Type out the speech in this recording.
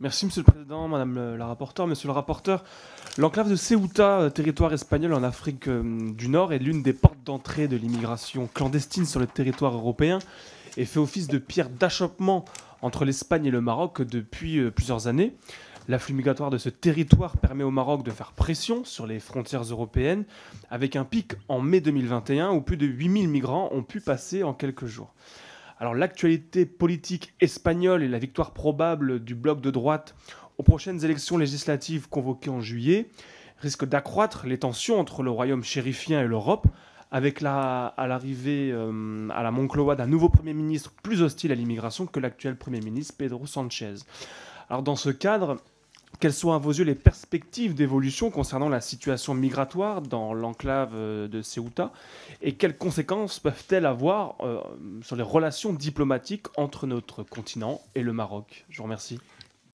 Merci, Monsieur le Président, Madame la rapporteure. Monsieur le rapporteur, l'enclave de Ceuta, euh, territoire espagnol en Afrique euh, du Nord, est l'une des portes d'entrée de l'immigration clandestine sur le territoire européen et fait office de pierre d'achoppement entre l'Espagne et le Maroc depuis euh, plusieurs années. L'afflux migratoire de ce territoire permet au Maroc de faire pression sur les frontières européennes, avec un pic en mai 2021 où plus de 8000 migrants ont pu passer en quelques jours. Alors l'actualité politique espagnole et la victoire probable du bloc de droite aux prochaines élections législatives convoquées en juillet risquent d'accroître les tensions entre le royaume chérifien et l'Europe, avec la, à l'arrivée euh, à la Moncloa d'un nouveau Premier ministre plus hostile à l'immigration que l'actuel Premier ministre Pedro Sanchez. Alors dans ce cadre, quelles sont à vos yeux les perspectives d'évolution concernant la situation migratoire dans l'enclave euh, de Ceuta et quelles conséquences peuvent-elles avoir euh, sur les relations diplomatiques entre notre continent et le Maroc Je vous remercie.